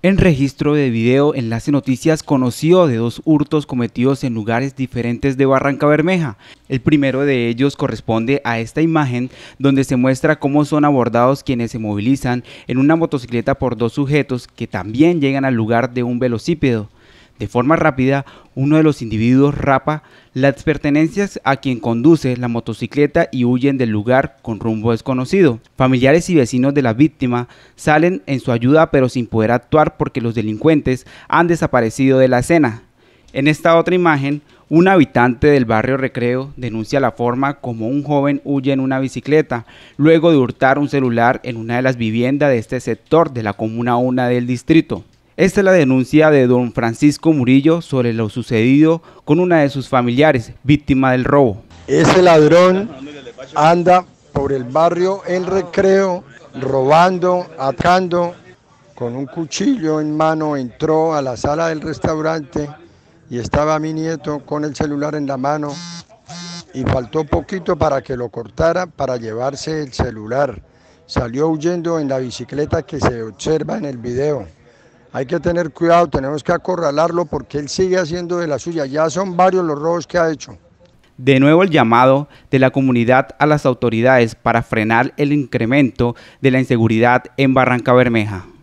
En registro de video, Enlace Noticias conoció de dos hurtos cometidos en lugares diferentes de Barranca Bermeja. El primero de ellos corresponde a esta imagen donde se muestra cómo son abordados quienes se movilizan en una motocicleta por dos sujetos que también llegan al lugar de un velocípedo. De forma rápida, uno de los individuos rapa las pertenencias a quien conduce la motocicleta y huyen del lugar con rumbo desconocido. Familiares y vecinos de la víctima salen en su ayuda pero sin poder actuar porque los delincuentes han desaparecido de la escena. En esta otra imagen, un habitante del barrio Recreo denuncia la forma como un joven huye en una bicicleta, luego de hurtar un celular en una de las viviendas de este sector de la Comuna 1 del distrito. Esta es la denuncia de don Francisco Murillo sobre lo sucedido con una de sus familiares, víctima del robo. Ese ladrón anda por el barrio en recreo, robando, atacando, con un cuchillo en mano entró a la sala del restaurante y estaba mi nieto con el celular en la mano y faltó poquito para que lo cortara para llevarse el celular. Salió huyendo en la bicicleta que se observa en el video hay que tener cuidado, tenemos que acorralarlo porque él sigue haciendo de la suya. Ya son varios los robos que ha hecho. De nuevo el llamado de la comunidad a las autoridades para frenar el incremento de la inseguridad en Barranca Bermeja.